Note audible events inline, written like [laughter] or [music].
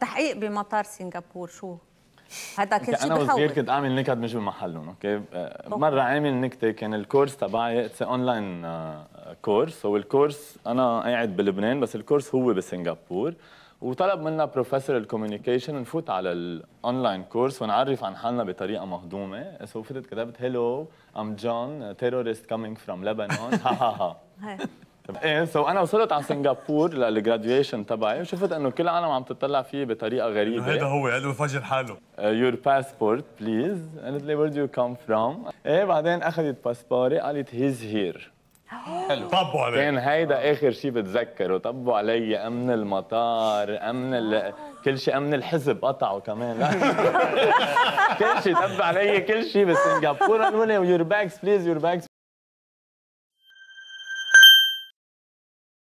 تحقيق بمطار سنغافور شو هذا كل شيء انا وصغير كنت اعمل نكت مش بمحلهم آه، اوكي مره عامل نكته كان الكورس تبعي اونلاين كورس هو الكورس انا قاعد بلبنان بس الكورس هو بسنغافور وطلب منا بروفيسور الكوميونيكيشن نفوت على الاونلاين كورس ونعرف عن حالنا بطريقه مهضومه سو فتت كتبت هيلو ام جون تيرورست كامينج فروم لبنان ها ها ها ايه سو انا وصلت على سنغافور للجراديويشن تبعي وشفت انه كل العالم عم تطلع فيه بطريقه غريبه هذا هو قال له فجر حاله يور باسبورت بليز قالت لي وير دو يو كم فروم ايه بعدين اخذت باسبوري قالت هيز هير حلو طبوا علي كان هيدا آه. اخر شيء بتذكره طبوا علي امن المطار امن ال... كل شيء امن الحزب قطعوا كمان [laughs] كل شيء طب علي كل شيء بسنغافوره يور باكس بليز يور باكس